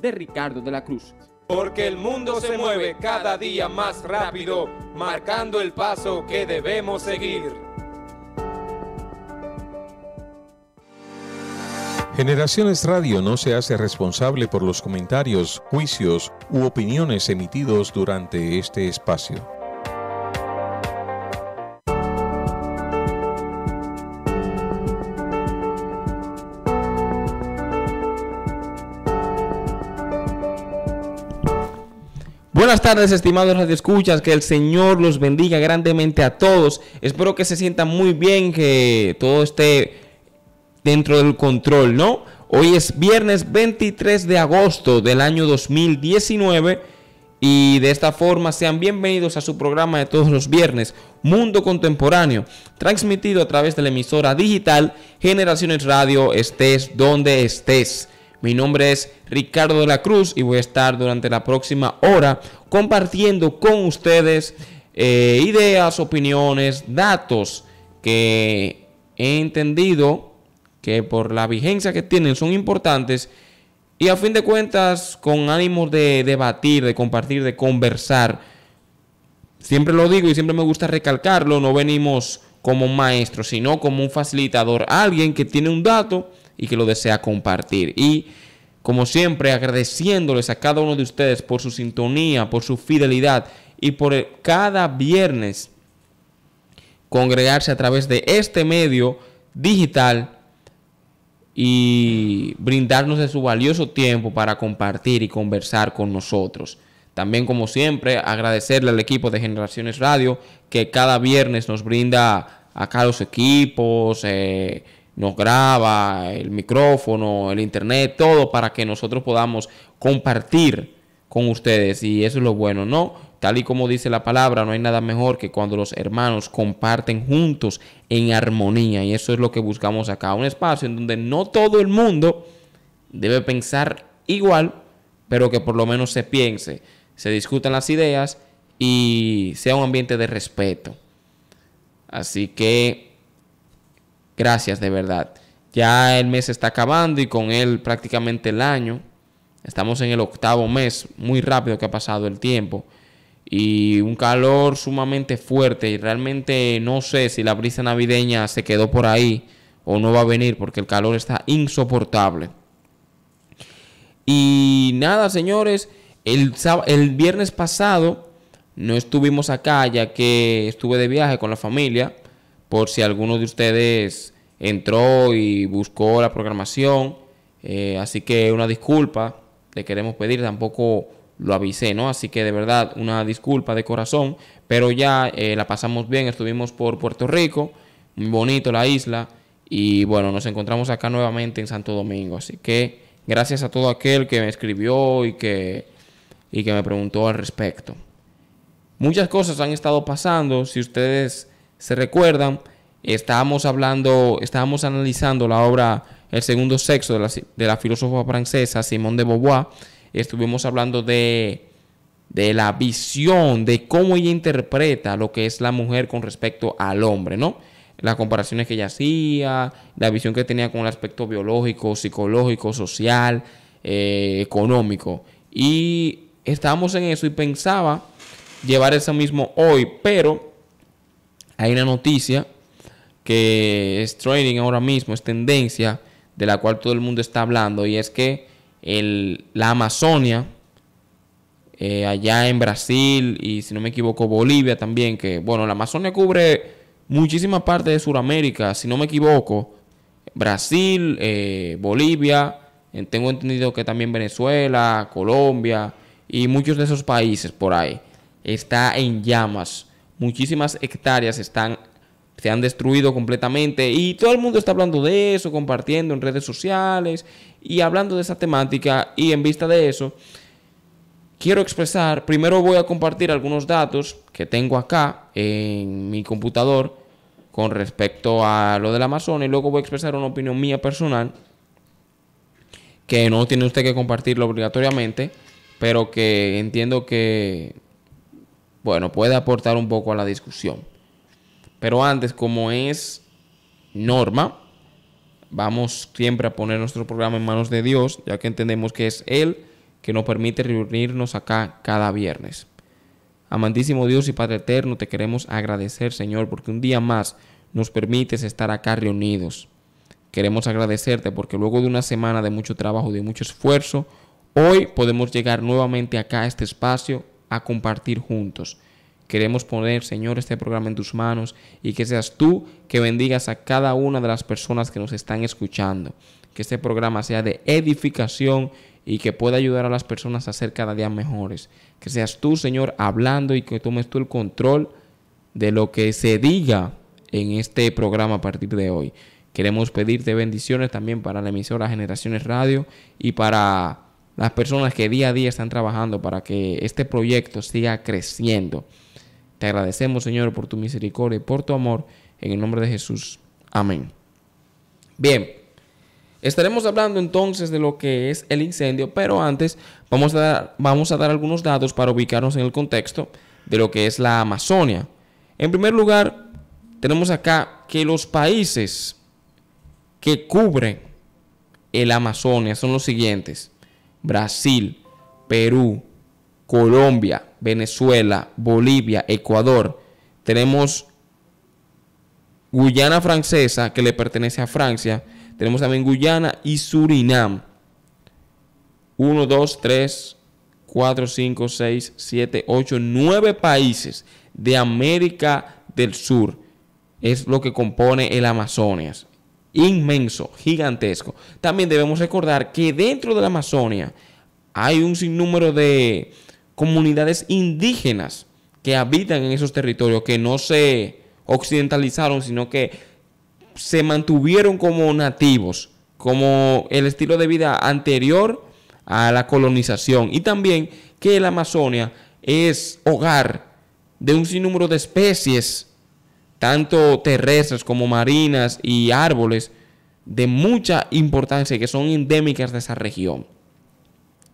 de Ricardo de la Cruz. Porque el mundo se mueve cada día más rápido, marcando el paso que debemos seguir. Generaciones Radio no se hace responsable por los comentarios, juicios u opiniones emitidos durante este espacio. Buenas tardes, estimados radioescuchas, que el Señor los bendiga grandemente a todos. Espero que se sientan muy bien, que todo esté dentro del control, ¿no? Hoy es viernes 23 de agosto del año 2019 y de esta forma sean bienvenidos a su programa de todos los viernes, Mundo Contemporáneo, transmitido a través de la emisora digital Generaciones Radio, estés donde estés. Mi nombre es Ricardo de la Cruz y voy a estar durante la próxima hora compartiendo con ustedes eh, ideas, opiniones, datos que he entendido que por la vigencia que tienen son importantes y a fin de cuentas con ánimos de debatir, de compartir, de conversar. Siempre lo digo y siempre me gusta recalcarlo, no venimos como un maestro, sino como un facilitador, alguien que tiene un dato y que lo desea compartir. Y como siempre, agradeciéndoles a cada uno de ustedes por su sintonía, por su fidelidad y por cada viernes congregarse a través de este medio digital y brindarnos de su valioso tiempo para compartir y conversar con nosotros. También, como siempre, agradecerle al equipo de Generaciones Radio que cada viernes nos brinda acá los equipos, eh, nos graba, el micrófono, el internet, todo para que nosotros podamos compartir con ustedes. Y eso es lo bueno, ¿no? Tal y como dice la palabra, no hay nada mejor que cuando los hermanos comparten juntos en armonía. Y eso es lo que buscamos acá. Un espacio en donde no todo el mundo debe pensar igual, pero que por lo menos se piense, se discutan las ideas y sea un ambiente de respeto. Así que Gracias de verdad. Ya el mes está acabando y con él prácticamente el año. Estamos en el octavo mes, muy rápido que ha pasado el tiempo. Y un calor sumamente fuerte. Y realmente no sé si la brisa navideña se quedó por ahí o no va a venir porque el calor está insoportable. Y nada, señores, el, viernes pasado no estuvimos acá ya que estuve de viaje con la familia por si alguno de ustedes entró y buscó la programación. Eh, así que una disculpa le queremos pedir, tampoco lo avisé, ¿no? Así que de verdad una disculpa de corazón, pero ya eh, la pasamos bien, estuvimos por Puerto Rico, muy bonito la isla, y bueno, nos encontramos acá nuevamente en Santo Domingo. Así que gracias a todo aquel que me escribió y que, y que me preguntó al respecto. Muchas cosas han estado pasando, si ustedes se recuerdan, estábamos hablando, estábamos analizando la obra El segundo sexo de la, filósofa francesa Simone de Beauvoir. Estuvimos hablando de, la visión, de cómo ella interpreta lo que es la mujer con respecto al hombre, ¿no? Las comparaciones que ella hacía, la visión que tenía con el aspecto biológico, psicológico, social, eh, económico. Y estábamos en eso y pensaba llevar eso mismo hoy, pero hay una noticia que es trading ahora mismo, es tendencia de la cual todo el mundo está hablando y es que la Amazonia, eh, allá en Brasil y si no me equivoco Bolivia también, que bueno, la Amazonia cubre muchísima parte de Sudamérica, si no me equivoco, Brasil, eh, Bolivia, tengo entendido que también Venezuela, Colombia y muchos de esos países por ahí, está en llamas muchísimas hectáreas están se han destruido completamente y todo el mundo está hablando de eso, compartiendo en redes sociales y hablando de esa temática y en vista de eso quiero expresar, primero voy a compartir algunos datos que tengo acá en mi computador con respecto a lo del Amazonas y luego voy a expresar una opinión mía personal que no tiene usted que compartirlo obligatoriamente, pero que entiendo que bueno, puede aportar un poco a la discusión. Pero antes, como es norma, vamos siempre a poner nuestro programa en manos de Dios, ya que entendemos que es Él que nos permite reunirnos acá cada viernes. Amantísimo Dios y Padre Eterno, te queremos agradecer, Señor, porque un día más nos permites estar acá reunidos. Queremos agradecerte porque luego de una semana de mucho trabajo, de mucho esfuerzo, hoy podemos llegar nuevamente acá a este espacio a compartir juntos. Queremos poner, Señor, este programa en tus manos y que seas tú que bendigas a cada una de las personas que nos están escuchando. Que este programa sea de edificación y que pueda ayudar a las personas a ser cada día mejores. Que seas tú, Señor, hablando y que tomes tú el control de lo que se diga en este programa a partir de hoy. Queremos pedirte bendiciones también para la emisora Generaciones Radio y para las personas que día a día están trabajando para que este proyecto siga creciendo. Te agradecemos, Señor, por tu misericordia y por tu amor. En el nombre de Jesús. Amén. Bien, estaremos hablando entonces de lo que es el incendio, pero antes vamos a dar, vamos a dar algunos datos para ubicarnos en el contexto de lo que es la Amazonia. En primer lugar, tenemos acá que los países que cubren el Amazonia son los siguientes. Brasil, Perú, Colombia, Venezuela, Bolivia, Ecuador. Tenemos Guyana francesa, que le pertenece a Francia. Tenemos también Guyana y Surinam. 1, 2, 3, 4, 5, 6, 7, 8, 9 países de América del Sur. Es lo que compone el Amazonas inmenso, gigantesco. También debemos recordar que dentro de la Amazonia hay un sinnúmero de comunidades indígenas que habitan en esos territorios, que no se occidentalizaron, sino que se mantuvieron como nativos, como el estilo de vida anterior a la colonización. Y también que la Amazonia es hogar de un sinnúmero de especies tanto terrestres como marinas y árboles de mucha importancia que son endémicas de esa región.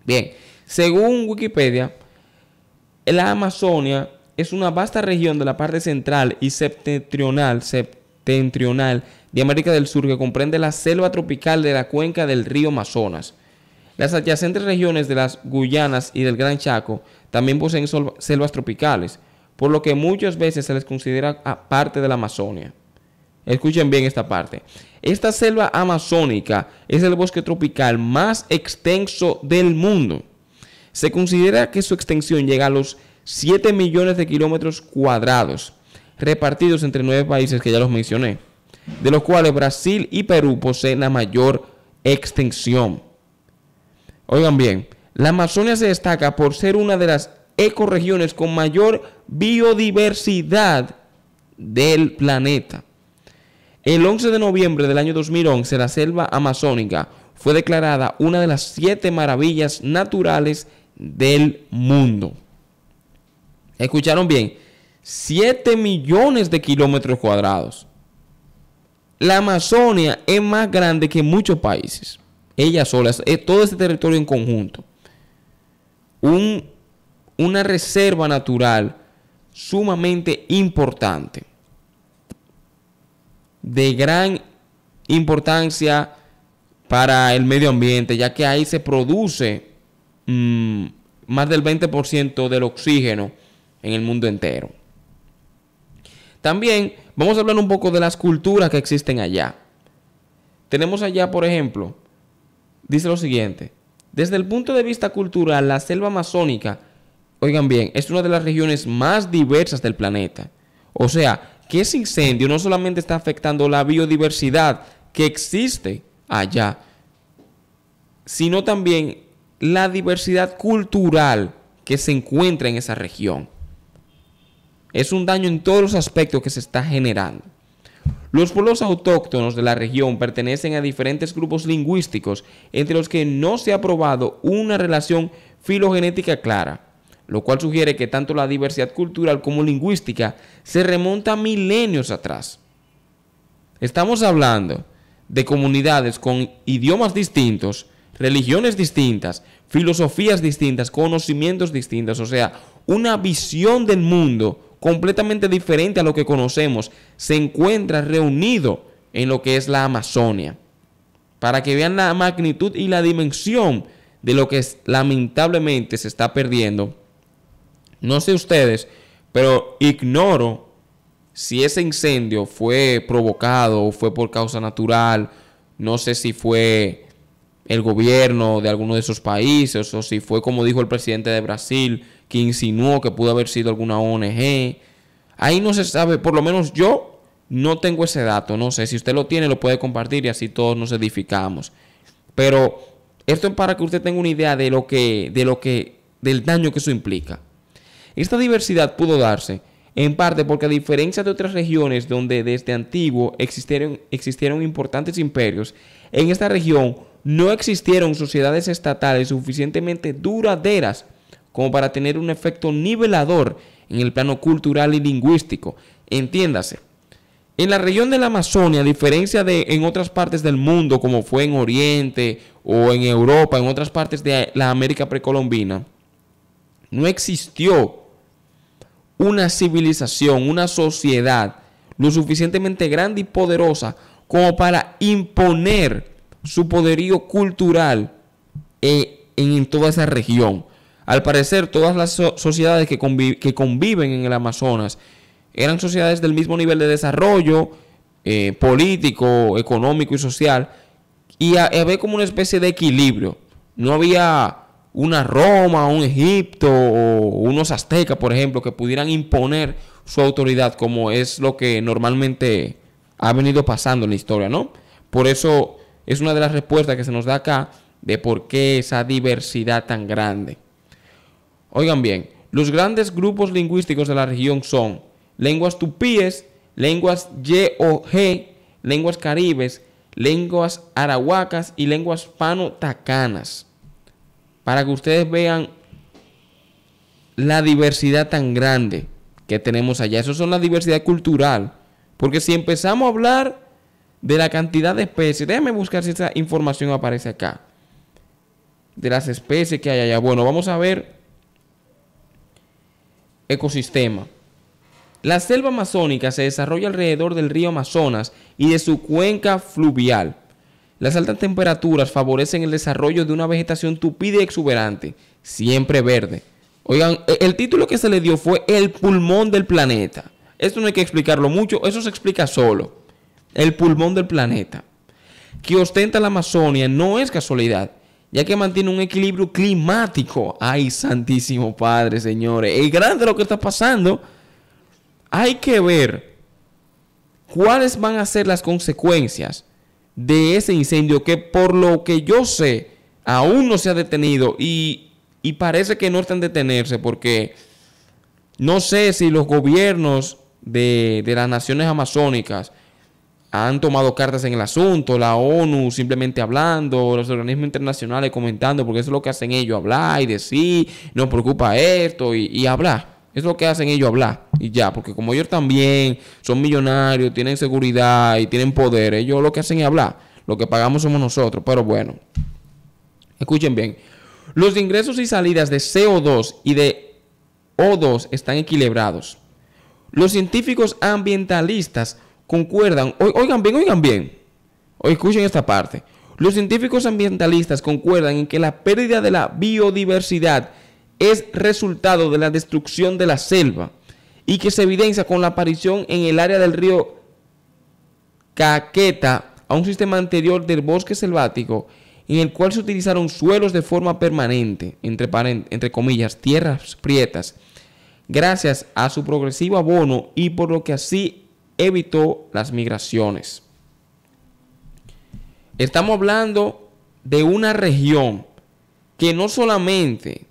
Bien, según Wikipedia, la Amazonia es una vasta región de la parte central y septentrional, septentrional de América del Sur que comprende la selva tropical de la cuenca del río Amazonas. Las adyacentes regiones de las Guyanas y del Gran Chaco también poseen selvas tropicales por lo que muchas veces se les considera ah, parte de la Amazonia. Escuchen bien esta parte. Esta selva amazónica es el bosque tropical más extenso del mundo. Se considera que su extensión llega a los 7 millones de kilómetros cuadrados, repartidos entre nueve países que ya los mencioné, de los cuales Brasil y Perú poseen la mayor extensión. Oigan bien, la Amazonia se destaca por ser una de las ecorregiones con mayor biodiversidad del planeta. El 11 de noviembre del año 2011, la selva amazónica fue declarada una de las siete maravillas naturales del mundo. ¿Escucharon bien? 7 millones de kilómetros cuadrados. La Amazonia es más grande que muchos países. Ella sola, es eh, todo ese territorio en conjunto. Un una reserva natural sumamente importante, de gran importancia para el medio ambiente, ya que ahí se produce mm, más del 20% del oxígeno en el mundo entero. También vamos a hablar un poco de las culturas que existen allá. Tenemos allá, por ejemplo, dice lo siguiente, desde el punto de vista cultural, la selva amazónica oigan bien, es una de las regiones más diversas del planeta. O sea, que ese incendio no solamente está afectando la biodiversidad que existe allá, sino también la diversidad cultural que se encuentra en esa región. Es un daño en todos los aspectos que se está generando. Los pueblos autóctonos de la región pertenecen a diferentes grupos lingüísticos entre los que no se ha probado una relación filogenética clara lo cual sugiere que tanto la diversidad cultural como lingüística se remonta a milenios atrás. Estamos hablando de comunidades con idiomas distintos, religiones distintas, filosofías distintas, conocimientos distintos, o sea, una visión del mundo completamente diferente a lo que conocemos, se encuentra reunido en lo que es la Amazonia. Para que vean la magnitud y la dimensión de lo que lamentablemente se está perdiendo no sé ustedes, pero ignoro si ese incendio fue provocado o fue por causa natural. No sé si fue el gobierno de alguno de esos países o si fue como dijo el presidente de Brasil que insinuó que pudo haber sido alguna ONG. Ahí no se sabe, por lo menos yo no tengo ese dato, no sé, si usted lo tiene lo puede compartir y así todos nos edificamos. Pero esto es para que usted tenga una idea de lo que de lo que del daño que eso implica. Esta diversidad pudo darse en parte porque a diferencia de otras regiones donde desde antiguo existieron, existieron importantes imperios, en esta región no existieron sociedades estatales suficientemente duraderas como para tener un efecto nivelador en el plano cultural y lingüístico. Entiéndase, en la región de la Amazonia, a diferencia de en otras partes del mundo, como fue en Oriente o en Europa, en otras partes de la América precolombina, no existió una civilización, una sociedad lo suficientemente grande y poderosa como para imponer su poderío cultural en, toda esa región. Al parecer, todas las sociedades que, conviven en el Amazonas eran sociedades del mismo nivel de desarrollo eh, político, económico y social, y había como una especie de equilibrio. No había una Roma, un Egipto o unos aztecas, por ejemplo, que pudieran imponer su autoridad como es lo que normalmente ha venido pasando en la historia, ¿no? Por eso es una de las respuestas que se nos da acá de por qué esa diversidad tan grande. Oigan bien, los grandes grupos lingüísticos de la región son lenguas tupíes, lenguas YOG, lenguas caribes, lenguas arahuacas y lenguas pano-tacanas para que ustedes vean la diversidad tan grande que tenemos allá. Eso son la diversidad cultural. Porque si empezamos a hablar de la cantidad de especies, déjenme buscar si esa información aparece acá. De las especies que hay allá. Bueno, vamos a ver ecosistema. La selva amazónica se desarrolla alrededor del río Amazonas y de su cuenca fluvial. Las altas temperaturas favorecen el desarrollo de una vegetación tupida y exuberante, siempre verde. Oigan, e-, el título que se le dio fue El pulmón del planeta. Esto no hay que explicarlo mucho, eso se explica solo. El pulmón del planeta. Que ostenta la Amazonia no es casualidad, ya que mantiene un equilibrio climático. Ay, santísimo Padre, señores. El grande lo que está pasando. Hay que ver cuáles van a ser las consecuencias de ese incendio que por lo que yo sé aún no se ha detenido y, parece que no están detenerse porque no sé si los gobiernos de, las naciones amazónicas han tomado cartas en el asunto, la ONU simplemente hablando, los organismos internacionales comentando, porque eso es lo que hacen ellos, hablar y decir, nos preocupa esto y, y hablar. Es lo que hacen ellos hablar y ya, porque como ellos también son millonarios, tienen seguridad y tienen poder, ellos lo que hacen es hablar. Lo que pagamos somos nosotros, pero bueno. Escuchen bien. Los ingresos y salidas de CO2 y de O2 están equilibrados. Los científicos ambientalistas concuerdan, oigan bien, oigan bien, o escuchen esta parte. Los científicos ambientalistas concuerdan en que la pérdida de la biodiversidad es resultado de la destrucción de la selva y que se evidencia con la aparición en el área del río Caqueta a un sistema anterior del bosque selvático en el cual se utilizaron suelos de forma permanente, entre, entre comillas, tierras prietas, gracias a su progresivo abono y por lo que así evitó las migraciones. Estamos hablando de una región que no solamente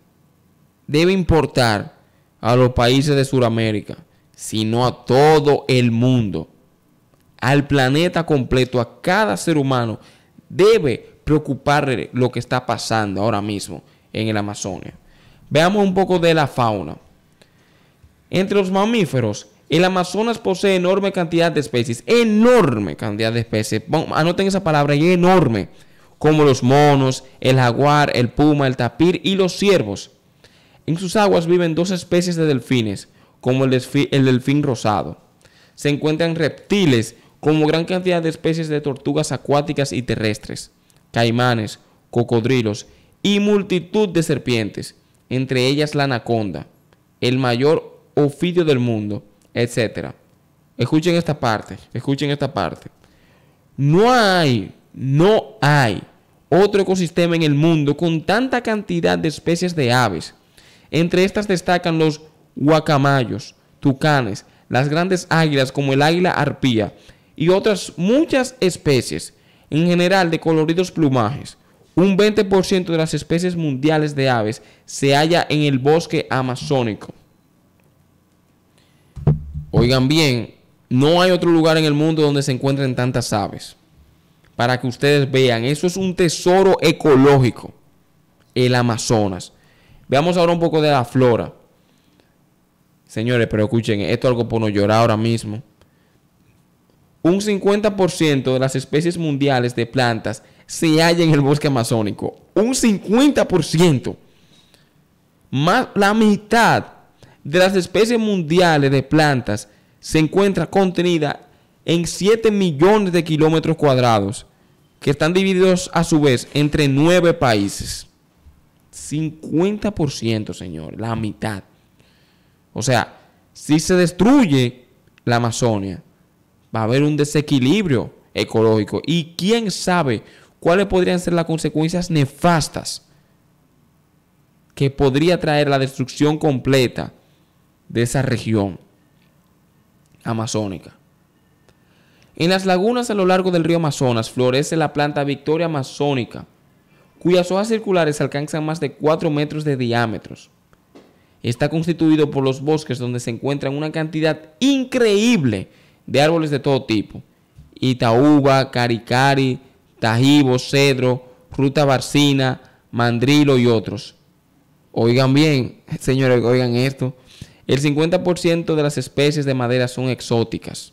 debe importar a los países de Sudamérica, sino a todo el mundo, al planeta completo, a cada ser humano, debe preocuparle lo que está pasando ahora mismo en el Amazonia. Veamos un poco de la fauna. Entre los mamíferos, el Amazonas posee enorme cantidad de especies, enorme cantidad de especies. Anoten esa palabra, enorme, como los monos, el jaguar, el puma, el tapir y los ciervos. En sus aguas viven dos especies de delfines, como el, delfín rosado. Se encuentran reptiles, como gran cantidad de especies de tortugas acuáticas y terrestres, caimanes, cocodrilos y multitud de serpientes, entre ellas la anaconda, el mayor ofidio del mundo, etc. Escuchen esta parte, escuchen esta parte. No hay, no hay otro ecosistema en el mundo con tanta cantidad de especies de aves, entre estas destacan los guacamayos, tucanes, las grandes águilas como el águila arpía y otras muchas especies, en general de coloridos plumajes. Un 20% de las especies mundiales de aves se halla en el bosque amazónico. Oigan bien, no hay otro lugar en el mundo donde se encuentren tantas aves. Para que ustedes vean, eso es un tesoro ecológico, el Amazonas. Veamos ahora un poco de la flora. Señores, pero escuchen, esto es algo por no llorar ahora mismo. Un 50% de las especies mundiales de plantas se halla en el bosque amazónico. Un 50%. Más la mitad de las especies mundiales de plantas se encuentra contenida en 7 millones de kilómetros cuadrados, que están divididos a su vez entre 9 países. 50%, señor, la mitad. O sea, si se destruye la Amazonia, va a haber un desequilibrio ecológico. Y quién sabe cuáles podrían ser las consecuencias nefastas que podría traer la destrucción completa de esa región amazónica. En las lagunas a lo largo del río Amazonas florece la planta Victoria amazónica cuyas hojas circulares alcanzan más de 4 metros de diámetros. Está constituido por los bosques donde se encuentran una cantidad increíble de árboles de todo tipo. Itaúba, caricari, tajibo, cedro, ruta barcina, mandrilo y otros. Oigan bien, señores, oigan esto. El 50% de las especies de madera son exóticas.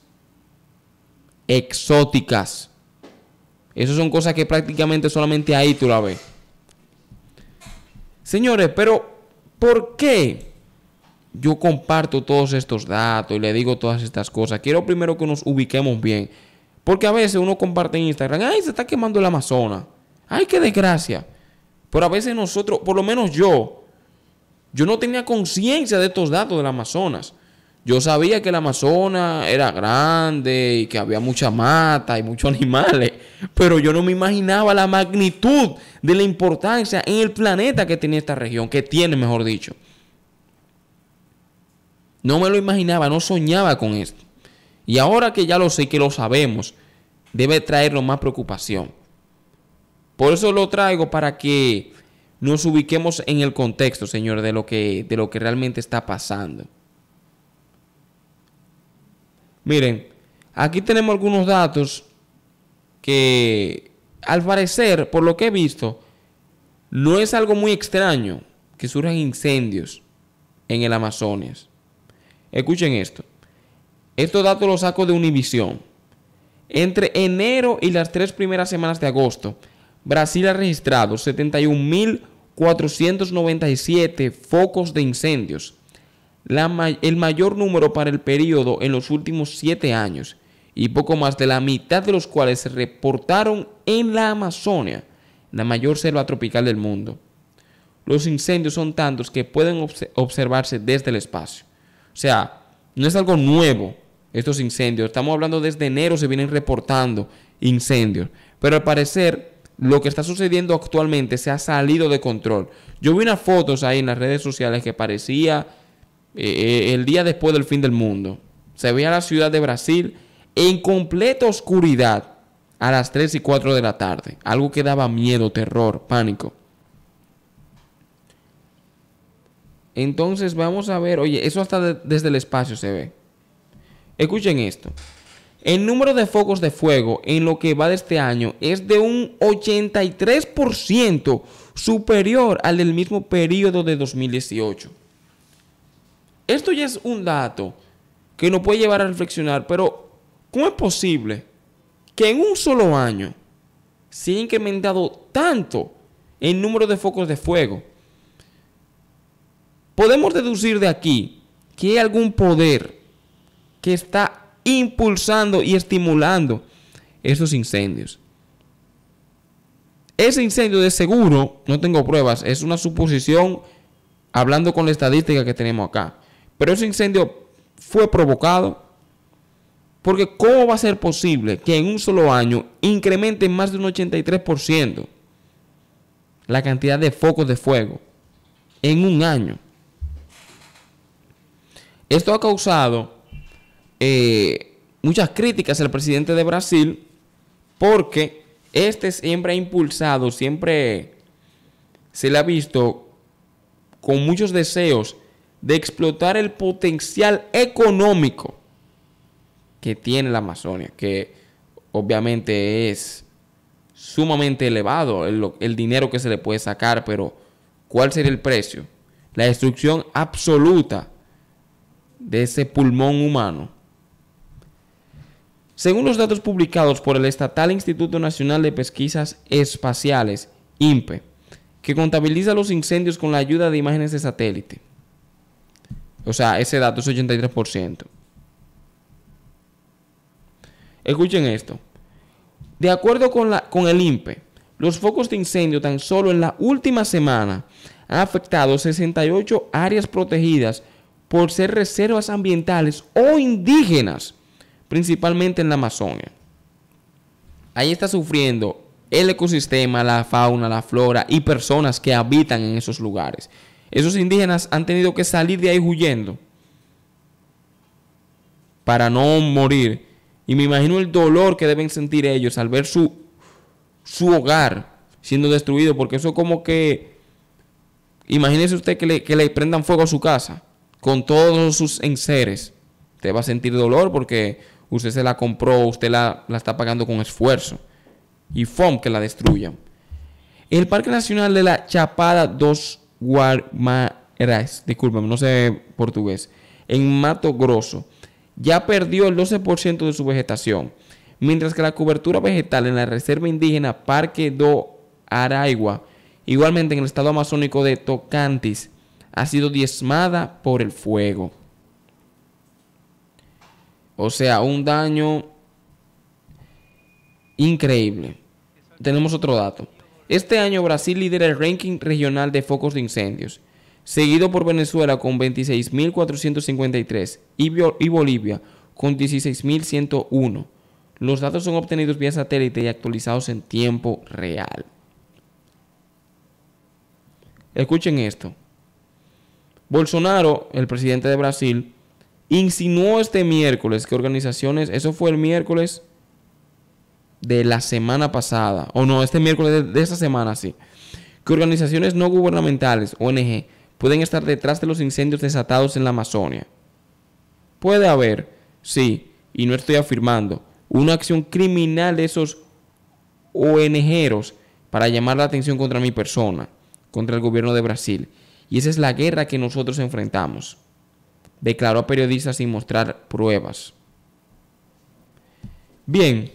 Exóticas. Esas son cosas que prácticamente solamente ahí tú la ves. Señores, pero ¿por qué yo comparto todos estos datos y le digo todas estas cosas? Quiero primero que nos ubiquemos bien. Porque a veces uno comparte en Instagram, ay, se está quemando el Amazonas. Ay, qué desgracia. Pero a veces nosotros, por lo menos yo, yo no tenía conciencia de estos datos del Amazonas. Yo sabía que el Amazonas era grande y que había mucha mata y muchos animales, pero yo no me imaginaba la magnitud de la importancia en el planeta que tiene esta región, que tiene, mejor dicho. No me lo imaginaba, no soñaba con esto. Y ahora que ya lo sé, que lo sabemos, debe traernos más preocupación. Por eso lo traigo para que nos ubiquemos en el contexto, Señor, de lo que, de lo que realmente está pasando. Miren, aquí tenemos algunos datos que al parecer, por lo que he visto, no es algo muy extraño que surjan incendios en el Amazonas. Escuchen esto. Estos datos los saco de Univision. Entre enero y las tres primeras semanas de agosto, Brasil ha registrado 71.497 focos de incendios el mayor número para el periodo en los últimos siete años y poco más de la mitad de los cuales se reportaron en la Amazonia, la mayor selva tropical del mundo. Los incendios son tantos que pueden observarse desde el espacio. O sea, no es algo nuevo estos incendios. Estamos hablando desde enero se vienen reportando incendios. Pero al parecer lo que está sucediendo actualmente se ha salido de control. Yo vi unas fotos ahí en las redes sociales que parecía eh, el día después del fin del mundo. Se veía la ciudad de Brasil en completa oscuridad a las 3 y 4 de la tarde. Algo que daba miedo, terror, pánico. Entonces vamos a ver, oye, eso hasta desde el espacio se ve. Escuchen esto. El número de focos de fuego en lo que va de este año es de un 83% superior al del mismo periodo de 2018 esto ya es un dato que nos puede llevar a reflexionar, pero ¿cómo es posible que en un solo año se haya incrementado tanto el número de focos de fuego? Podemos deducir de aquí que hay algún poder que está impulsando y estimulando esos incendios. Ese incendio de seguro, no tengo pruebas, es una suposición hablando con la estadística que tenemos acá. Pero ese incendio fue provocado porque ¿cómo va a ser posible que en un solo año incremente más de un 83% la cantidad de focos de fuego en un año? Esto ha causado eh, muchas críticas al presidente de Brasil porque este siempre ha impulsado, siempre se le ha visto con muchos deseos de explotar el potencial económico que tiene la Amazonia, que obviamente es sumamente elevado el, dinero que se le puede sacar, pero ¿cuál sería el precio? La destrucción absoluta de ese pulmón humano. Según los datos publicados por el Estatal Instituto Nacional de Pesquisas Espaciales, INPE, que contabiliza los incendios con la ayuda de imágenes de satélite, o sea, ese dato es 83%. Escuchen esto. De acuerdo con, el INPE, los focos de incendio tan solo en la última semana han afectado 68 áreas protegidas por ser reservas ambientales o indígenas, principalmente en la Amazonia. Ahí está sufriendo el ecosistema, la fauna, la flora y personas que habitan en esos lugares. Esos indígenas han tenido que salir de ahí huyendo para no morir. Y me imagino el dolor que deben sentir ellos al ver su, su hogar siendo destruido, porque eso como que, imagínese usted que le, prendan fuego a su casa con todos sus enseres. Usted va a sentir dolor porque usted se la compró, usted la, está pagando con esfuerzo. Y FOM que la destruyan. El Parque Nacional de la Chapada 2. Guarmarais, discúlpame, no sé portugués, en Mato Grosso, ya perdió el 12% de su vegetación, mientras que la cobertura vegetal en la reserva indígena Parque do Araigua, igualmente en el estado amazónico de Tocantins ha sido diezmada por el fuego. O sea, un daño increíble. Tenemos otro dato. Este año Brasil lidera el ranking regional de focos de incendios, seguido por Venezuela con 26.453 y, Bolivia con 16.101. Los datos son obtenidos vía satélite y actualizados en tiempo real. Escuchen esto. Bolsonaro, el presidente de Brasil, insinuó este miércoles que organizaciones, eso fue el miércoles de la semana pasada, o no, este miércoles de, esta semana, sí, que organizaciones no gubernamentales, ONG, pueden estar detrás de los incendios desatados en la Amazonia. Puede haber, sí, y no estoy afirmando, una acción criminal de esos ONGeros para llamar la atención contra mi persona, contra el gobierno de Brasil. Y esa es la guerra que nosotros enfrentamos, declaró a periodistas sin mostrar pruebas. Bien,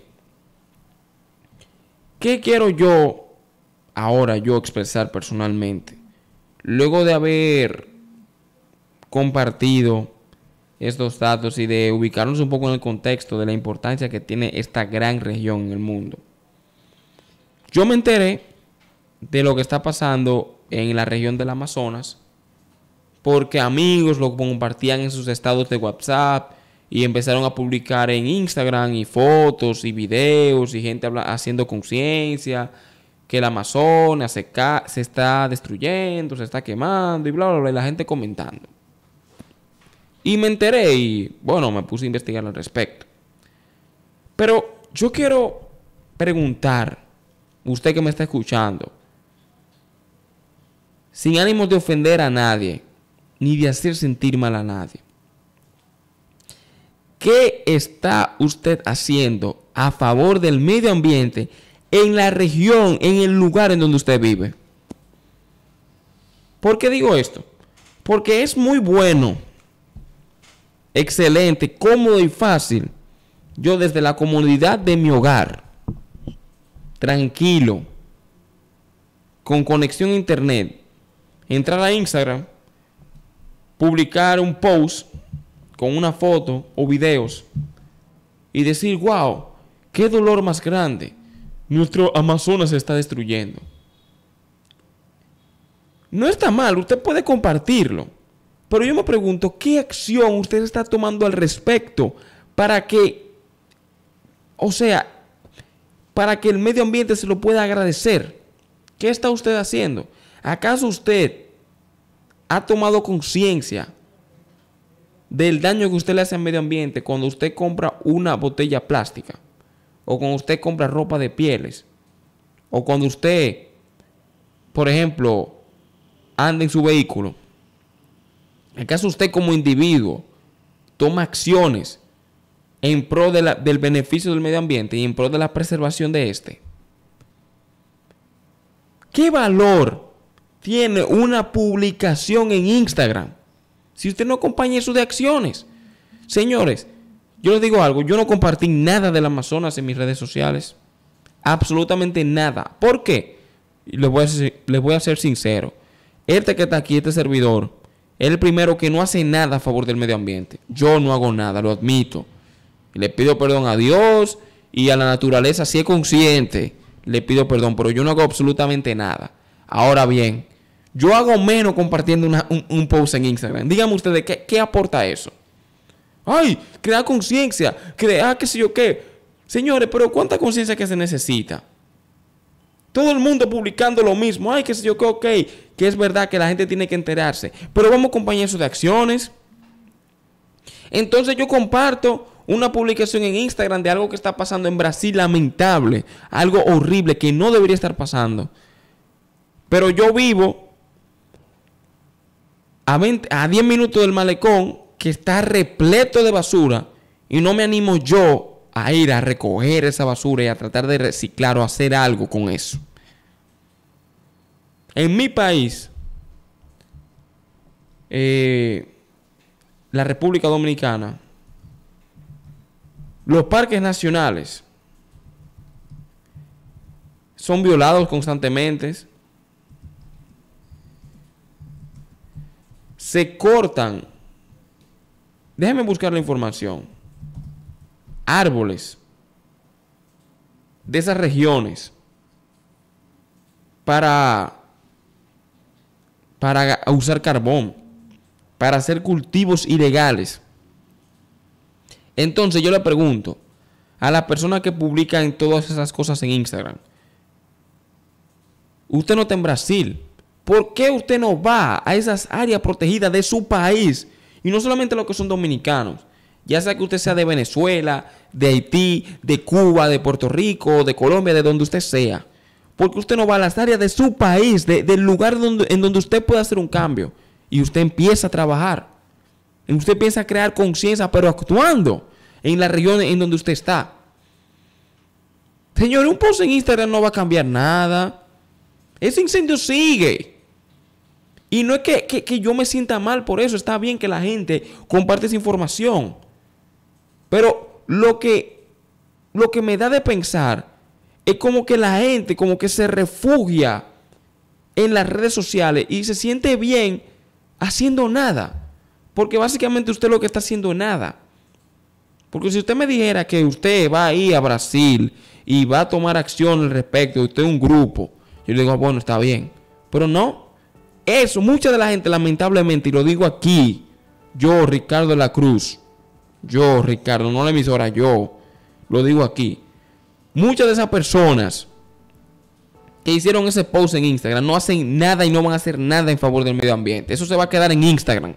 ¿Qué quiero yo ahora yo expresar personalmente? Luego de haber compartido estos datos y de ubicarnos un poco en el contexto de la importancia que tiene esta gran región en el mundo. Yo me enteré de lo que está pasando en la región del Amazonas porque amigos lo compartían en sus estados de WhatsApp, y empezaron a publicar en Instagram y fotos y videos y gente haciendo conciencia que el Amazonas se, se está destruyendo, se está quemando y bla, bla, bla, y la gente comentando. Y me enteré y, bueno, me puse a investigar al respecto. Pero yo quiero preguntar, usted que me está escuchando, sin ánimos de ofender a nadie, ni de hacer sentir mal a nadie. ¿Qué está usted haciendo a favor del medio ambiente en la región, en el lugar en donde usted vive? ¿Por qué digo esto? Porque es muy bueno, excelente, cómodo y fácil. Yo desde la comunidad de mi hogar, tranquilo, con conexión a internet, entrar a Instagram, publicar un post con una foto o videos y decir, wow, qué dolor más grande. Nuestro Amazonas se está destruyendo. No está mal, usted puede compartirlo. Pero yo me pregunto, ¿qué acción usted está tomando al respecto para que, o sea, para que el medio ambiente se lo pueda agradecer? ¿Qué está usted haciendo? ¿Acaso usted ha tomado conciencia del daño que usted le hace al medio ambiente cuando usted compra una botella plástica, o cuando usted compra ropa de pieles, o cuando usted, por ejemplo, anda en su vehículo. En caso usted como individuo toma acciones en pro del beneficio del medio ambiente y en pro de la preservación de este, ¿qué valor tiene una publicación en Instagram? Si usted no acompaña eso de acciones. Señores, yo les digo algo, yo no compartí nada del Amazonas en mis redes sociales. Absolutamente nada. ¿Por qué? Les voy a ser, les voy a ser sincero. Este que está aquí, este servidor, es el primero que no hace nada a favor del medio ambiente. Yo no hago nada, lo admito. Le pido perdón a Dios y a la naturaleza, si es consciente, le pido perdón, pero yo no hago absolutamente nada. Ahora bien, yo hago menos compartiendo un, post en Instagram. Díganme ustedes, ¿qué, qué aporta eso? Ay, Crea conciencia, Crea qué sé yo qué. Señores, pero ¿cuánta conciencia que se necesita? Todo el mundo publicando lo mismo. Ay, qué sé yo qué, ok. Que es verdad que la gente tiene que enterarse. Pero vamos a de acciones. Entonces yo comparto una publicación en Instagram de algo que está pasando en Brasil lamentable. Algo horrible que no debería estar pasando. Pero yo vivo a, 10 minutos del malecón que está repleto de basura y no me animo yo a ir a recoger esa basura y a tratar de reciclar o hacer algo con eso. En mi país, eh, la República Dominicana, los parques nacionales son violados constantemente se cortan, déjenme buscar la información, árboles de esas regiones para, para usar carbón, para hacer cultivos ilegales. Entonces yo le pregunto a la persona que en todas esas cosas en Instagram, usted no está en Brasil, ¿Por qué usted no va a esas áreas protegidas de su país? Y no solamente los que son dominicanos. Ya sea que usted sea de Venezuela, de Haití, de Cuba, de Puerto Rico, de Colombia, de donde usted sea. Porque usted no va a las áreas de su país, del lugar en donde usted puede hacer un cambio. Y usted empieza a trabajar. Y usted empieza a crear conciencia, pero actuando en la región en donde usted está. Señor, un post en Instagram no va a cambiar nada. Ese incendio sigue. Y no es que, yo me sienta mal por eso, está bien que la gente comparte esa información. Pero lo que, lo que me da de pensar es como que la gente como que se refugia en las redes sociales y se siente bien haciendo nada. Porque básicamente usted lo que está haciendo es nada. Porque si usted me dijera que usted va a ir a Brasil y va a tomar acción al respecto, usted es un grupo, yo le digo, ah, bueno, está bien. Pero no, eso, mucha de la gente, lamentablemente, y lo digo aquí, yo, Ricardo de la Cruz, yo, Ricardo, no la emisora, yo, lo digo aquí. Muchas de esas personas que hicieron ese post en Instagram no hacen nada y no van a hacer nada en favor del medio ambiente. Eso se va a quedar en Instagram.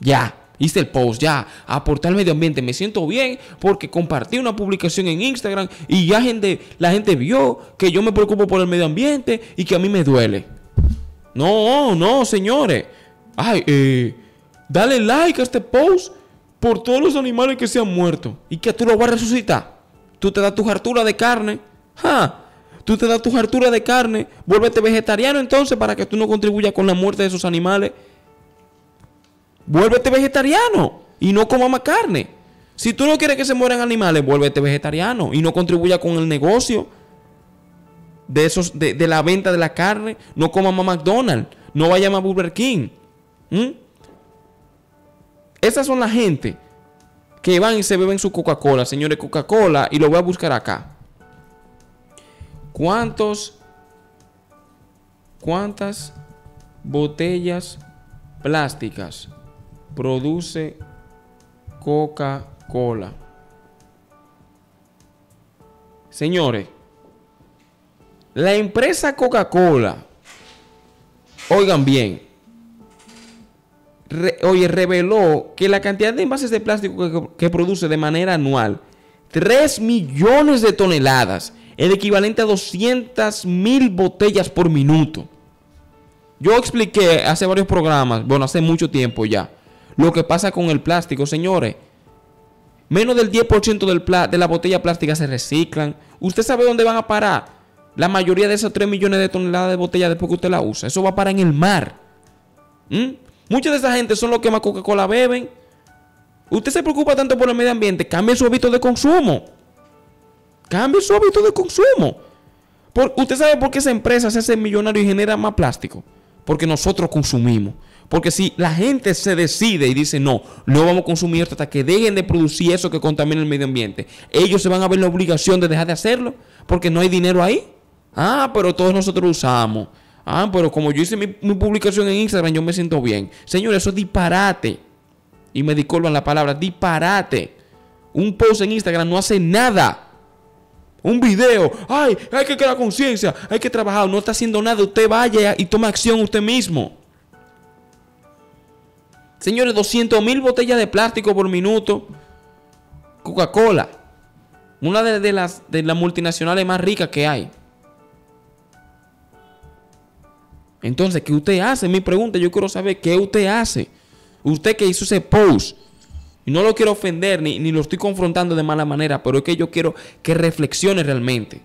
Ya, hice el post, ya, aportar al medio ambiente. Me siento bien porque compartí una publicación en Instagram y ya gente, la gente vio que yo me preocupo por el medio ambiente y que a mí me duele. No, no, señores. Ay, eh, dale like a este post por todos los animales que se han muerto. Y que tú lo vas a resucitar. Tú te das tus harturas de carne. ¡Ja! Tú te das tus harturas de carne. Vuélvete vegetariano entonces para que tú no contribuyas con la muerte de esos animales. Vuélvete vegetariano y no coma más carne. Si tú no quieres que se mueran animales, vuélvete vegetariano y no contribuya con el negocio de, esos, de, la venta de la carne, no coma más McDonald's, no vaya a Burger King. Esas son la gente que van y se beben su Coca-Cola, señores, Coca-Cola, y lo voy a buscar acá. ¿Cuántos, cuántas botellas plásticas produce Coca-Cola? Señores, la empresa Coca-Cola, oigan bien, hoy reveló que la cantidad de envases de plástico que, produce de manera anual, 3 millones de toneladas, el equivalente a 200 mil botellas por minuto. Yo expliqué hace varios programas, bueno, hace mucho tiempo ya, lo que pasa con el plástico, señores. Menos del 10% del de la botella plástica se reciclan. ¿Usted sabe dónde van a parar? La mayoría de esas 3 millones de toneladas de botella después que usted la usa, eso va para en el mar. ¿Mm? Mucha de esa gente son los que más Coca-Cola beben. Usted se preocupa tanto por el medio ambiente, cambie su hábito de consumo. Cambie su hábito de consumo. usted sabe por qué esa empresa se hace millonario y genera más plástico. Porque nosotros consumimos. Porque si la gente se decide y dice no, no vamos a consumir hasta que dejen de producir eso que contamina el medio ambiente, ellos se van a ver la obligación de dejar de hacerlo porque no hay dinero ahí. Ah, pero todos nosotros usamos. Ah, pero como yo hice mi, publicación en Instagram, yo me siento bien. Señores, eso es disparate. Y me disculpan la palabra, disparate. Un post en Instagram no hace nada. Un video, ay, hay que crear conciencia, hay que trabajar, no está haciendo nada, usted vaya y toma acción usted mismo. Señores, 200 mil botellas de plástico por minuto. Coca-Cola. Una de, las, de las multinacionales más ricas que hay. Entonces, ¿qué usted hace? Mi pregunta, yo quiero saber qué usted hace. Usted que hizo ese post. Y no lo quiero ofender ni, lo estoy confrontando de mala manera, pero es que yo quiero que reflexione realmente.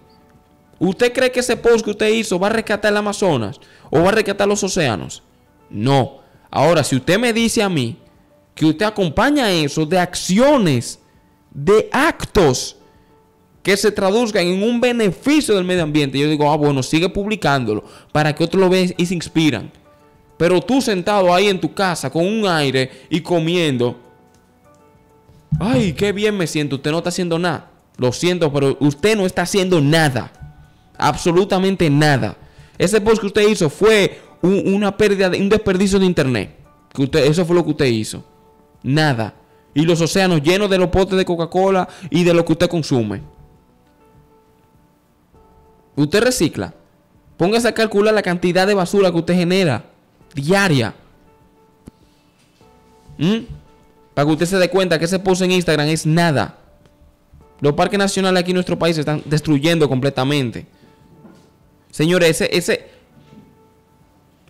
¿Usted cree que ese post que usted hizo va a rescatar el Amazonas o va a rescatar los océanos? No. Ahora, si usted me dice a mí que usted acompaña eso de acciones, de actos, que se traduzca en un beneficio del medio ambiente. Yo digo, ah, bueno, sigue publicándolo para que otros lo vean y se inspiran. Pero tú sentado ahí en tu casa con un aire y comiendo, ay, qué bien me siento, usted no está haciendo nada. Lo siento, pero usted no está haciendo nada. Absolutamente nada. Ese post que usted hizo fue un, una pérdida, un desperdicio de internet. eso fue lo que usted hizo. Nada. Y los océanos llenos de los potes de Coca-Cola y de lo que usted consume. Usted recicla. Póngase a calcular la cantidad de basura que usted genera diaria. ¿Mm? Para que usted se dé cuenta que ese post en Instagram es nada. Los parques nacionales aquí en nuestro país se están destruyendo completamente. Señores, ese, ese.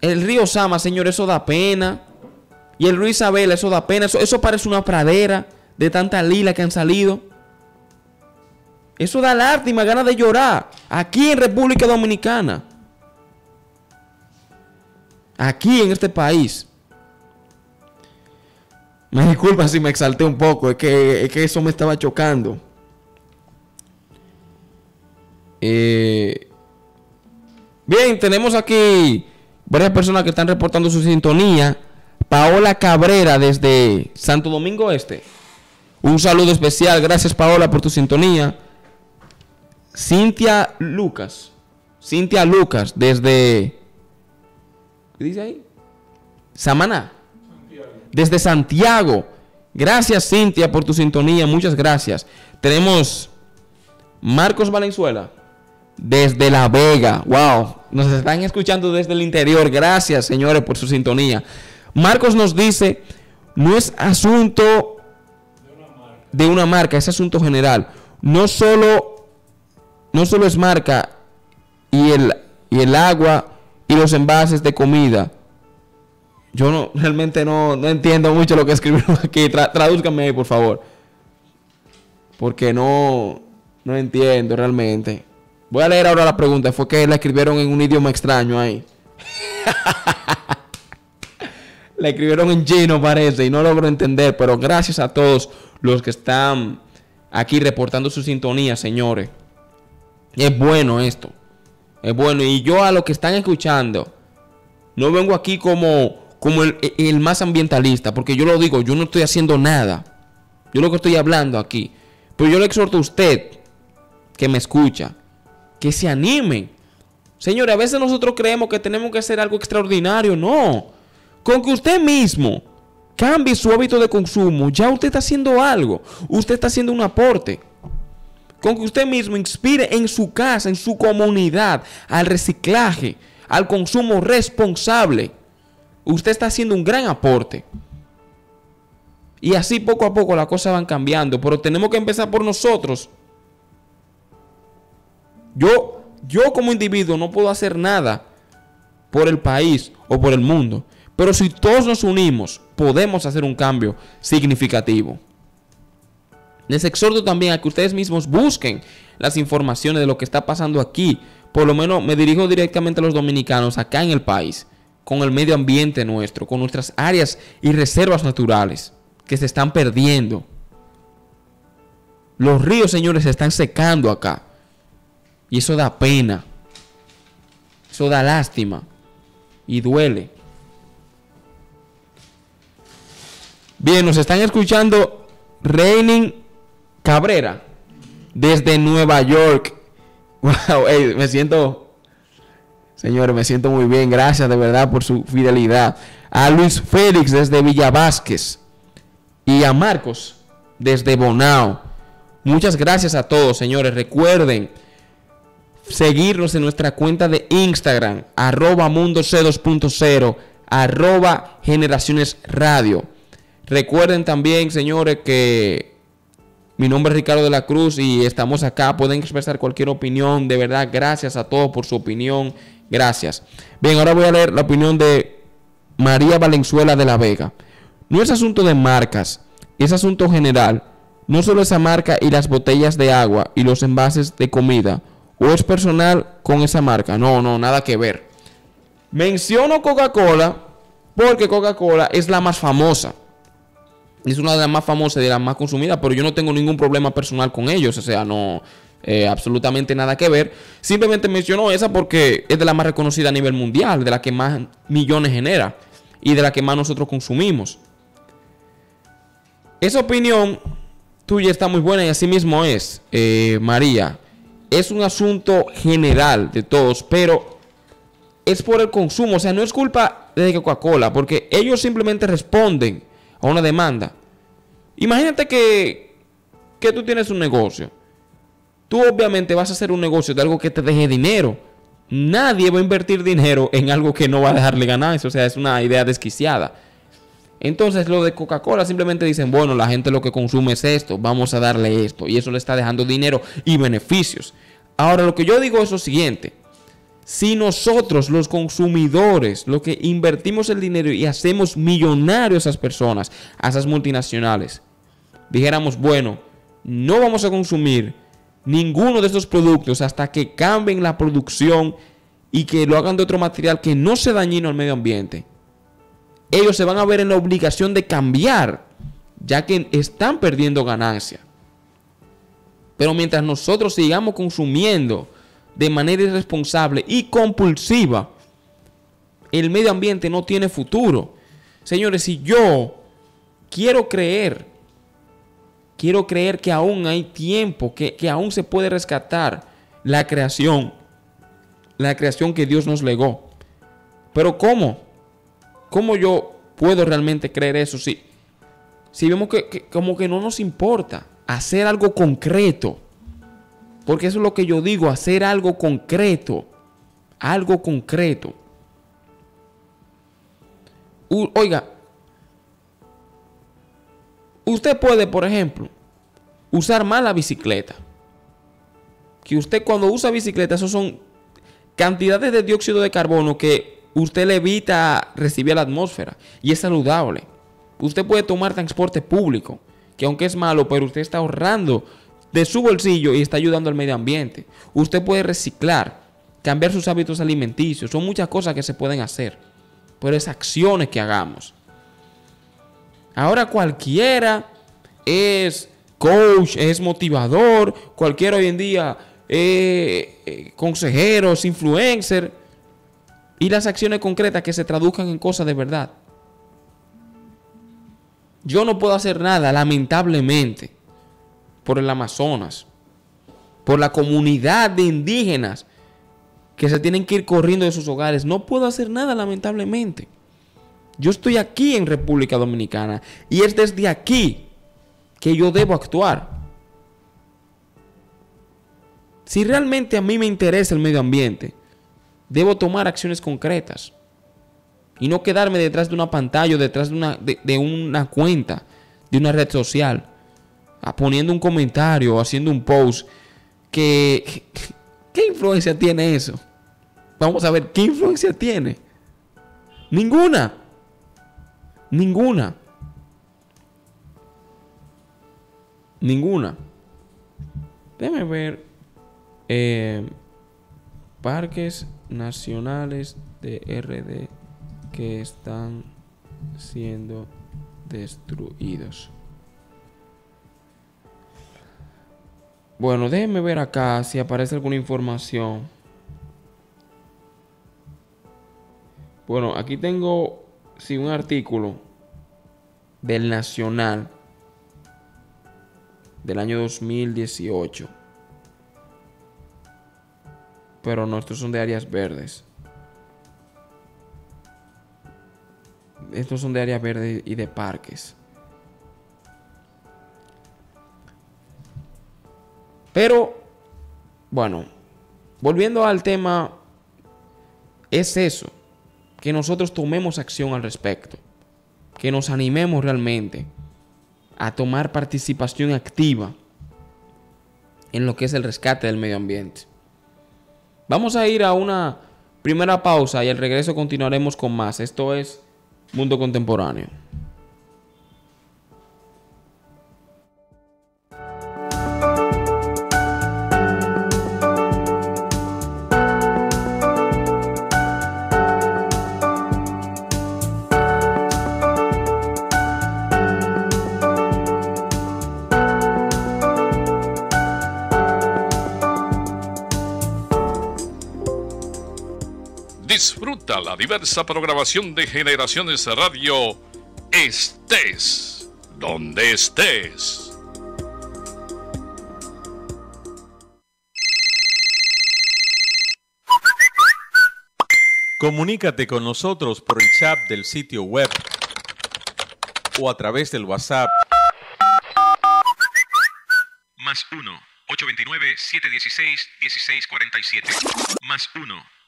El río Sama, señores, eso da pena. Y el río Isabela, eso da pena. Eso, parece una pradera de tanta lila que han salido. Eso da lástima, ganas de llorar. Aquí en República Dominicana. Aquí en este país. Me disculpa si me exalté un poco, es que, eso me estaba chocando. Eh, bien, tenemos aquí varias personas que están reportando su sintonía. Paola Cabrera desde Santo Domingo Este. Un saludo especial, gracias Paola por tu sintonía. Cintia Lucas. Cintia Lucas, desde. ¿Qué dice ahí? Samana Desde Santiago. Gracias, Cintia, por tu sintonía. Muchas gracias. Tenemos Marcos Valenzuela. Desde La Vega. Wow. Nos están escuchando desde el interior. Gracias, señores, por su sintonía. Marcos nos dice, no es asunto de una marca, de una marca es asunto general. No solo no solo es marca y el, y el agua y los envases de comida. Yo no, realmente no, entiendo mucho lo que escribieron aquí. Tra, ahí, por favor. Porque no, no entiendo realmente. Voy a leer ahora la pregunta. Fue que la escribieron en un idioma extraño ahí. la escribieron en chino, parece, y no logro entender. Pero gracias a todos los que están aquí reportando su sintonía, señores. Es bueno esto. Es bueno. Y yo a los que están escuchando, no vengo aquí como, como el, más ambientalista, porque yo lo digo, yo no estoy haciendo nada. Yo lo que estoy hablando aquí. Pero yo le exhorto a usted, que me escucha, que se anime. Señores, a veces nosotros creemos que tenemos que hacer algo extraordinario. No. Con que usted mismo cambie su hábito de consumo, ya usted está haciendo algo. Usted está haciendo un aporte con que usted mismo inspire en su casa, en su comunidad, al reciclaje, al consumo responsable. Usted está haciendo un gran aporte. Y así poco a poco las cosas van cambiando, pero tenemos que empezar por nosotros. Yo, yo como individuo no puedo hacer nada por el país o por el mundo, pero si todos nos unimos, podemos hacer un cambio significativo. Les exhorto también a que ustedes mismos busquen las informaciones de lo que está pasando aquí. Por lo menos me dirijo directamente a los dominicanos acá en el país, con el medio ambiente nuestro, con nuestras áreas y reservas naturales que se están perdiendo. Los ríos, señores, se están secando acá. Y eso da pena. Eso da lástima. Y duele. Bien, nos están escuchando Reining Cabrera, desde Nueva York. me siento, señores, me siento muy bien. Gracias de verdad por su fidelidad. A Luis Félix desde Villa Vázquez y a Marcos desde Bonao. Muchas gracias a todos, señores. Recuerden seguirnos en nuestra cuenta de Instagram, arroba mundo c2.0, arroba generaciones radio. Recuerden también, señores, que mi nombre es Ricardo de la Cruz y estamos acá. Pueden expresar cualquier opinión. De verdad, gracias a todos por su opinión. Gracias. Bien, ahora voy a leer la opinión de María Valenzuela de la Vega. No es asunto de marcas, es asunto general. No solo esa marca y las botellas de agua y los envases de comida. O es personal con esa marca. No, no, nada que ver. Menciono Coca-Cola porque Coca-Cola es la más famosa es una de las más famosas y de las más consumidas, pero yo no tengo ningún problema personal con ellos, o sea, no eh, absolutamente nada que ver. Simplemente menciono esa porque es de la más reconocida a nivel mundial, de la que más millones genera y de la que más nosotros consumimos. Esa opinión tuya está muy buena y así mismo es, eh, María. Es un asunto general de todos, pero es por el consumo, o sea, no es culpa de Coca-Cola, porque ellos simplemente responden a una demanda. Imagínate que, tú tienes un negocio. Tú obviamente vas a hacer un negocio de algo que te deje dinero. Nadie va a invertir dinero en algo que no va a dejarle ganar. O sea, es una idea desquiciada. Entonces, lo de Coca-Cola simplemente dicen, bueno, la gente lo que consume es esto, vamos a darle esto. Y eso le está dejando dinero y beneficios. Ahora, lo que yo digo es lo siguiente. Si nosotros, los consumidores, lo que invertimos el dinero y hacemos millonarios a esas personas, a esas multinacionales, dijéramos, bueno, no vamos a consumir ninguno de estos productos hasta que cambien la producción y que lo hagan de otro material que no sea dañino al medio ambiente. Ellos se van a ver en la obligación de cambiar, ya que están perdiendo ganancia. Pero mientras nosotros sigamos consumiendo de manera irresponsable y compulsiva, el medio ambiente no tiene futuro. Señores, si yo quiero creer Quiero creer que aún hay tiempo, que, aún se puede rescatar la creación, la creación que Dios nos legó. Pero ¿cómo? ¿Cómo yo puedo realmente creer eso si, si vemos que, como que no nos importa hacer algo concreto? Porque eso es lo que yo digo, hacer algo concreto. Algo concreto. oiga, Usted puede, por ejemplo, usar más la bicicleta. Que usted cuando usa bicicleta, eso son cantidades de dióxido de carbono que usted le evita recibir a la atmósfera y es saludable. Usted puede tomar transporte público, que aunque es malo, pero usted está ahorrando de su bolsillo y está ayudando al medio ambiente. Usted puede reciclar, cambiar sus hábitos alimenticios, son muchas cosas que se pueden hacer pero es acciones que hagamos. Ahora cualquiera es coach, es motivador, cualquiera hoy en día es eh, consejero, es influencer. Y las acciones concretas que se traduzcan en cosas de verdad. Yo no puedo hacer nada, lamentablemente, por el Amazonas, por la comunidad de indígenas que se tienen que ir corriendo de sus hogares. No puedo hacer nada, lamentablemente. Yo estoy aquí en República Dominicana y es desde aquí que yo debo actuar. Si realmente a mí me interesa el medio ambiente, debo tomar acciones concretas y no quedarme detrás de una pantalla o detrás de una, de, una cuenta, de una red social, poniendo un comentario o haciendo un post. Que, ¿Qué influencia tiene eso? Vamos a ver, ¿qué influencia tiene? Ninguna. Ninguna. Ninguna. Déjame ver. Eh, parques nacionales de RD que están siendo destruidos. Bueno, déjenme ver acá si aparece alguna información. Bueno, aquí tengo si un artículo del Nacional del año 2018, pero no, estos son de áreas verdes. Estos son de áreas verdes y de parques. Pero, bueno, volviendo al tema, es eso que nosotros tomemos acción al respecto, que nos animemos realmente a tomar participación activa en lo que es el rescate del medio ambiente. Vamos a ir a una primera pausa y al regreso continuaremos con más. Esto es Mundo Contemporáneo. diversa programación de Generaciones Radio, estés donde estés. Comunícate con nosotros por el chat del sitio web o a través del WhatsApp. Más 1 829 716 1647. Más 1 829-716-1647.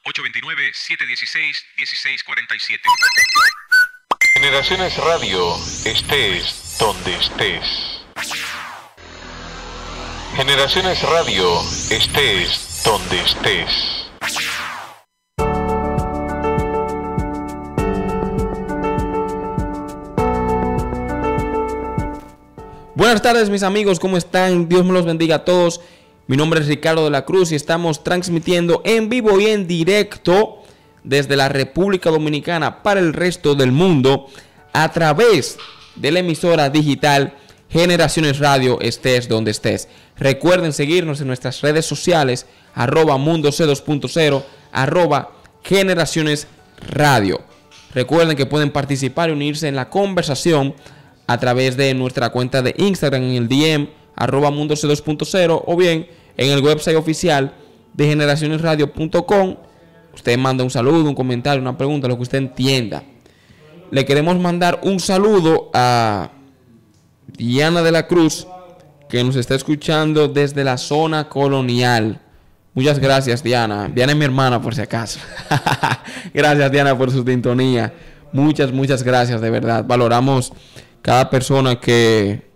Generaciones Radio, estés donde estés. Generaciones Radio, estés donde estés. Buenas tardes mis amigos, ¿cómo están? Dios me los bendiga a todos. Mi nombre es Ricardo de la Cruz y estamos transmitiendo en vivo y en directo desde la República Dominicana para el resto del mundo a través de la emisora digital Generaciones Radio, estés donde estés. Recuerden seguirnos en nuestras redes sociales, arroba mundo 20 arroba generaciones radio. Recuerden que pueden participar y unirse en la conversación a través de nuestra cuenta de Instagram en el DM, arroba mundo 20 o bien en el website oficial de generacionesradio.com. Usted manda un saludo, un comentario, una pregunta, lo que usted entienda. Le queremos mandar un saludo a Diana de la Cruz, que nos está escuchando desde la zona colonial. Muchas gracias, Diana. Diana es mi hermana, por si acaso. gracias, Diana, por su sintonía. Muchas, muchas gracias, de verdad. Valoramos cada persona que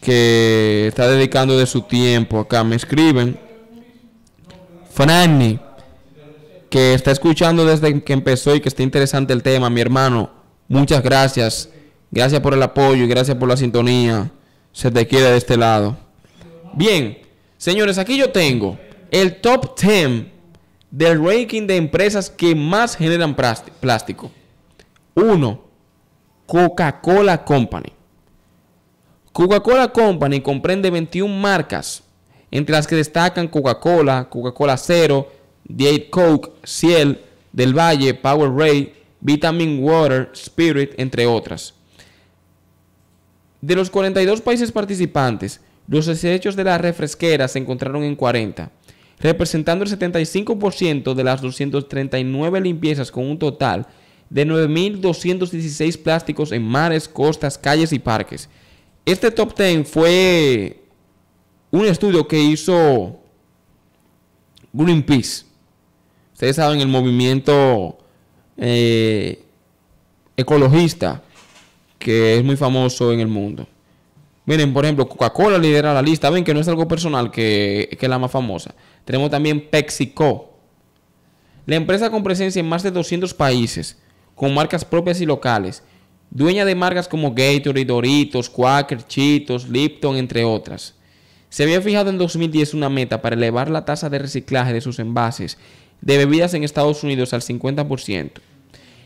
que está dedicando de su tiempo acá. Me escriben. Franny, que está escuchando desde que empezó y que está interesante el tema, mi hermano. Muchas gracias. Gracias por el apoyo y gracias por la sintonía. Se te queda de este lado. Bien, señores, aquí yo tengo el top 10 del ranking de empresas que más generan plástico. Uno, Coca-Cola Company. Coca-Cola Company comprende 21 marcas, entre las que destacan Coca-Cola, Coca-Cola Zero, Diet Coke, Ciel, Del Valle, Power Ray, Vitamin Water, Spirit, entre otras. De los 42 países participantes, los desechos de las refresqueras se encontraron en 40, representando el 75% de las 239 limpiezas con un total de 9.216 plásticos en mares, costas, calles y parques este top 10 fue un estudio que hizo Greenpeace. Ustedes saben el movimiento eh, ecologista que es muy famoso en el mundo. Miren, por ejemplo, Coca-Cola lidera la lista. Ven que no es algo personal que, que es la más famosa. Tenemos también PepsiCo. La empresa con presencia en más de 200 países, con marcas propias y locales, dueña de marcas como Gatorade, Doritos, Quaker, Cheetos, Lipton, entre otras. Se había fijado en 2010 una meta para elevar la tasa de reciclaje de sus envases de bebidas en Estados Unidos al 50%.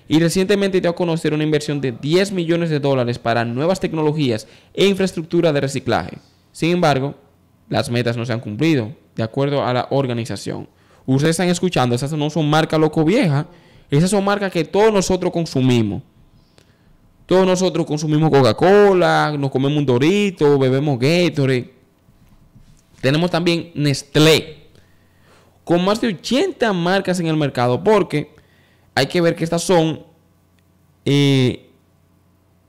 Y recientemente dio a conocer una inversión de 10 millones de dólares para nuevas tecnologías e infraestructura de reciclaje. Sin embargo, las metas no se han cumplido, de acuerdo a la organización. Ustedes están escuchando, esas no son marcas loco vieja, esas son marcas que todos nosotros consumimos. Todos nosotros consumimos Coca-Cola, nos comemos un Dorito, bebemos Gatorade. Tenemos también Nestlé, con más de 80 marcas en el mercado, porque hay que ver que estas son eh,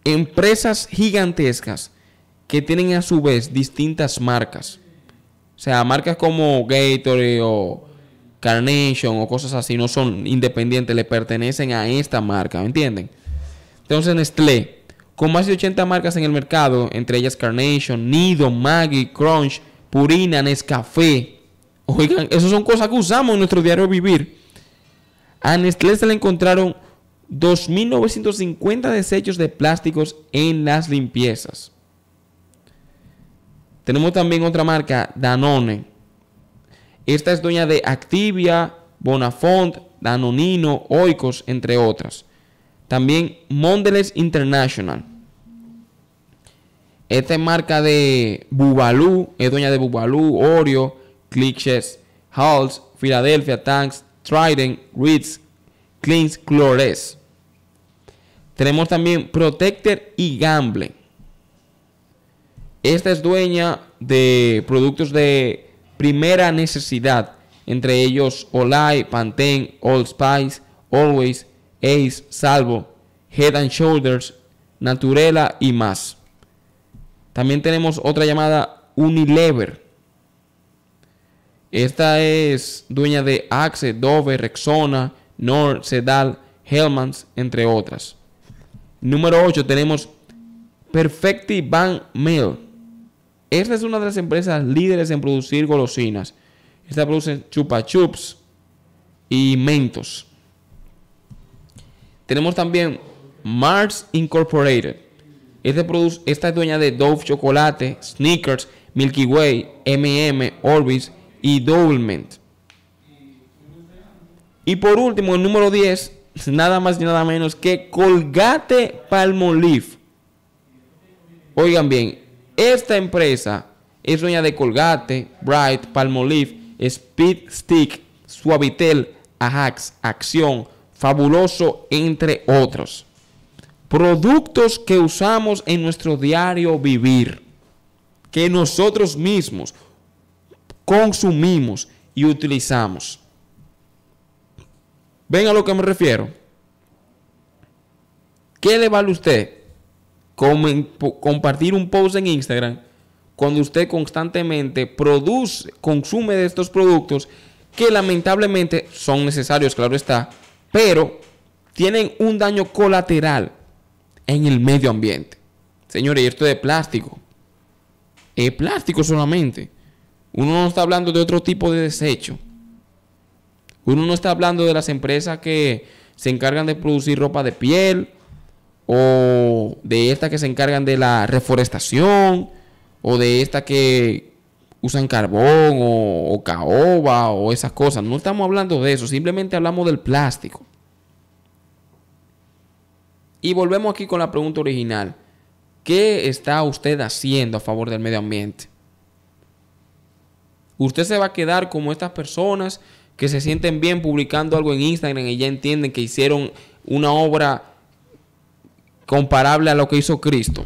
empresas gigantescas que tienen a su vez distintas marcas. O sea, marcas como Gatorade o Carnation o cosas así no son independientes, le pertenecen a esta marca, ¿me entienden? Entonces Nestlé, con más de 80 marcas en el mercado, entre ellas Carnation, Nido, Maggi, Crunch, Purina, Nescafé. Oigan, esas son cosas que usamos en nuestro diario vivir. A Nestlé se le encontraron 2.950 desechos de plásticos en las limpiezas. Tenemos también otra marca, Danone. Esta es dueña de Activia, Bonafont, Danonino, Oikos, entre otras. También Mondelez International. Esta es marca de Bubalú, es dueña de Bubalú, Oreo, Cliches, Halls, Philadelphia Tanks, Trident, Ritz, Cleans, Clores. Tenemos también Protector y Gamble. Esta es dueña de productos de primera necesidad, entre ellos Olay, Pantene, Old Spice, Always, Ace, Salvo, Head and Shoulders, Naturela y más. También tenemos otra llamada Unilever. Esta es dueña de Axe, Dove, Rexona, Nord, Sedal, Hellmans, entre otras. Número 8 tenemos Perfecti Van Mill. Esta es una de las empresas líderes en producir golosinas. Esta produce chupa chups y mentos. Tenemos también Mars Incorporated. Este esta es dueña de Dove Chocolate, Snickers, Milky Way, MM, Orbis y Doublemint. Y por último, el número 10, nada más ni nada menos que Colgate Palmolive. Oigan bien, esta empresa es dueña de Colgate, Bright, Palmolive, Speed Stick, Suavitel, Ajax, Acción, fabuloso, entre otros. Productos que usamos en nuestro diario vivir, que nosotros mismos consumimos y utilizamos. ¿Ven a lo que me refiero? ¿Qué le vale a usted compartir un post en Instagram cuando usted constantemente produce, consume de estos productos que lamentablemente son necesarios, claro está, pero tienen un daño colateral en el medio ambiente. Señores, y esto es de plástico. Es plástico solamente. Uno no está hablando de otro tipo de desecho. Uno no está hablando de las empresas que se encargan de producir ropa de piel o de estas que se encargan de la reforestación o de estas que usan carbón o, caoba o esas cosas. No estamos hablando de eso, simplemente hablamos del plástico. Y volvemos aquí con la pregunta original. ¿Qué está usted haciendo a favor del medio ambiente? Usted se va a quedar como estas personas que se sienten bien publicando algo en Instagram y ya entienden que hicieron una obra comparable a lo que hizo Cristo.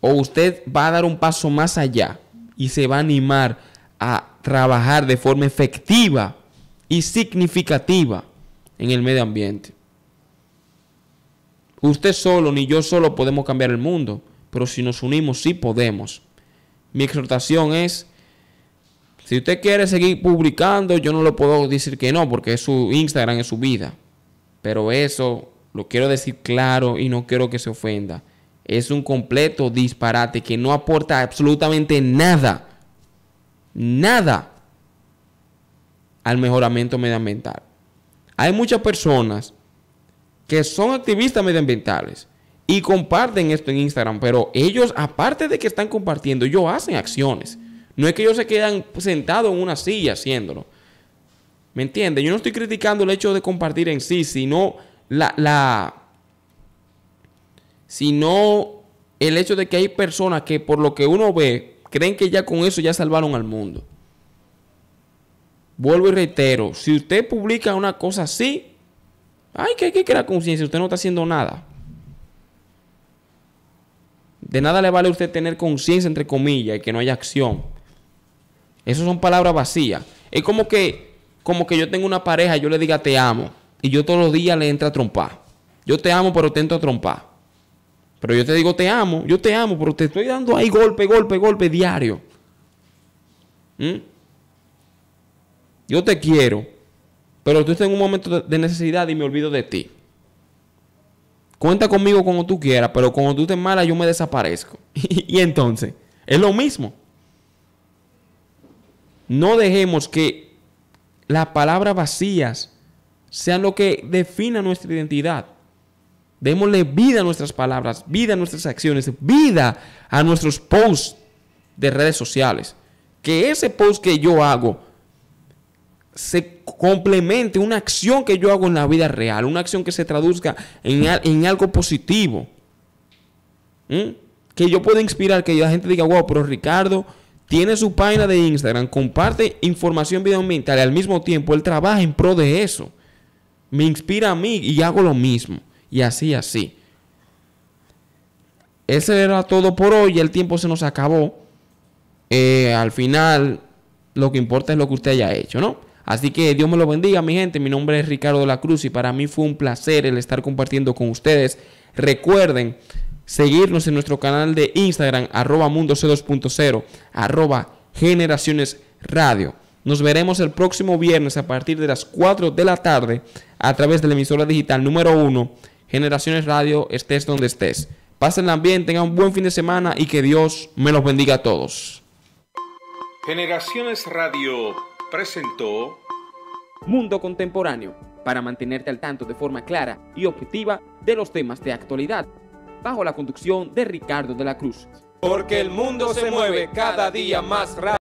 O usted va a dar un paso más allá y se va a animar a trabajar de forma efectiva y significativa en el medio ambiente. Usted solo ni yo solo podemos cambiar el mundo, pero si nos unimos sí podemos. Mi exhortación es, si usted quiere seguir publicando, yo no lo puedo decir que no, porque es su Instagram, es su vida. Pero eso lo quiero decir claro y no quiero que se ofenda es un completo disparate que no aporta absolutamente nada, nada al mejoramiento medioambiental. Hay muchas personas que son activistas medioambientales y comparten esto en Instagram, pero ellos, aparte de que están compartiendo, ellos hacen acciones. No es que ellos se quedan sentados en una silla haciéndolo. ¿Me entiendes? Yo no estoy criticando el hecho de compartir en sí, sino la, la, sino el hecho de que hay personas que por lo que uno ve, creen que ya con eso ya salvaron al mundo. Vuelvo y reitero, si usted publica una cosa así, hay que, que crear conciencia, usted no está haciendo nada. De nada le vale a usted tener conciencia, entre comillas, y que no haya acción. Esas son palabras vacías. Es como que, como que yo tengo una pareja y yo le diga te amo. Y yo todos los días le entra a trompar. Yo te amo, pero te entro a trompar. Pero yo te digo, te amo, yo te amo, pero te estoy dando ahí golpe, golpe, golpe diario. ¿Mm? Yo te quiero, pero tú estás en un momento de necesidad y me olvido de ti. Cuenta conmigo como tú quieras, pero cuando tú estés mala yo me desaparezco. y entonces, es lo mismo. No dejemos que las palabras vacías sean lo que defina nuestra identidad. Démosle vida a nuestras palabras, vida a nuestras acciones, vida a nuestros posts de redes sociales. Que ese post que yo hago se complemente una acción que yo hago en la vida real, una acción que se traduzca en, algo positivo. ¿Mm? Que yo pueda inspirar, que la gente diga, wow, pero Ricardo tiene su página de Instagram, comparte información medioambiental y al mismo tiempo él trabaja en pro de eso. Me inspira a mí y hago lo mismo y así, así. Ese era todo por hoy, el tiempo se nos acabó. Eh, al final, lo que importa es lo que usted haya hecho, ¿no? Así que Dios me lo bendiga, mi gente. Mi nombre es Ricardo de la Cruz y para mí fue un placer el estar compartiendo con ustedes. Recuerden seguirnos en nuestro canal de Instagram, arroba mundo 2.0, arroba generaciones radio. Nos veremos el próximo viernes a partir de las 4 de la tarde a través de la emisora digital número 1 Generaciones Radio, estés donde estés. Pásenla bien, tengan un buen fin de semana y que Dios me los bendiga a todos. Generaciones Radio presentó Mundo Contemporáneo, para mantenerte al tanto de forma clara y objetiva de los temas de actualidad, bajo la conducción de Ricardo de la Cruz. Porque el mundo se mueve cada día más rápido.